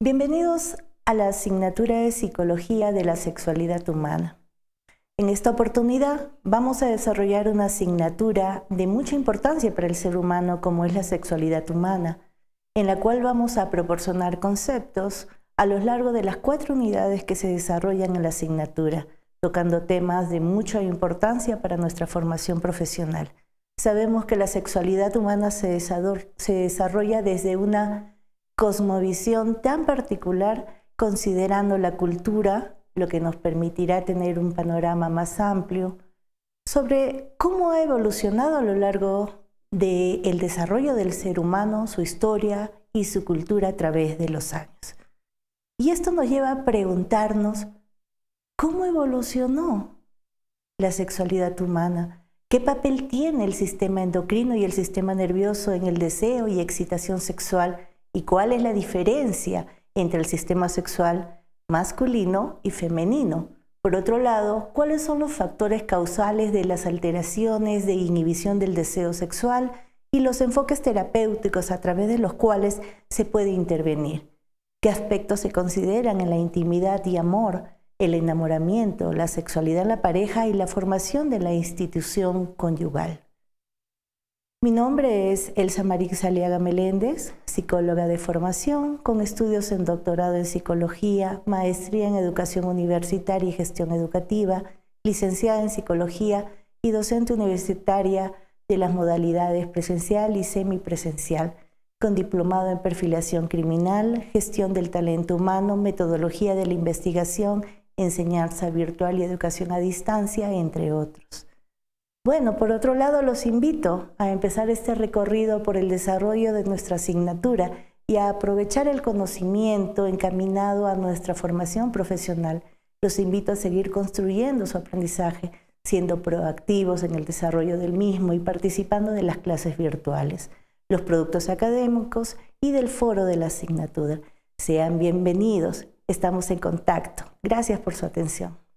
Bienvenidos a la asignatura de Psicología de la Sexualidad Humana. En esta oportunidad vamos a desarrollar una asignatura de mucha importancia para el ser humano como es la sexualidad humana, en la cual vamos a proporcionar conceptos a lo largo de las cuatro unidades que se desarrollan en la asignatura, tocando temas de mucha importancia para nuestra formación profesional. Sabemos que la sexualidad humana se, desarrolla desde una cosmovisión tan particular considerando la cultura, lo que nos permitirá tener un panorama más amplio sobre cómo ha evolucionado a lo largo del desarrollo del ser humano, su historia y su cultura a través de los años. Y esto nos lleva a preguntarnos cómo evolucionó la sexualidad humana, qué papel tiene el sistema endocrino y el sistema nervioso en el deseo y excitación sexual y cuál es la diferencia entre el sistema sexual masculino y femenino. Por otro lado, ¿cuáles son los factores causales de las alteraciones de inhibición del deseo sexual y los enfoques terapéuticos a través de los cuales se puede intervenir? ¿Qué aspectos se consideran en la intimidad y amor, el enamoramiento, la sexualidad en la pareja y la formación de la institución conyugal? Mi nombre es Elsa Marix Aliaga Meléndez, psicóloga de formación, con estudios en doctorado en psicología, maestría en educación universitaria y gestión educativa, licenciada en psicología y docente universitaria de las modalidades presencial y semipresencial, con diplomado en perfilación criminal, gestión del talento humano, metodología de la investigación, enseñanza virtual y educación a distancia, entre otros. Bueno, por otro lado, los invito a empezar este recorrido por el desarrollo de nuestra asignatura y a aprovechar el conocimiento encaminado a nuestra formación profesional. Los invito a seguir construyendo su aprendizaje, siendo proactivos en el desarrollo del mismo y participando de las clases virtuales, los productos académicos y del foro de la asignatura. Sean bienvenidos, estamos en contacto. Gracias por su atención.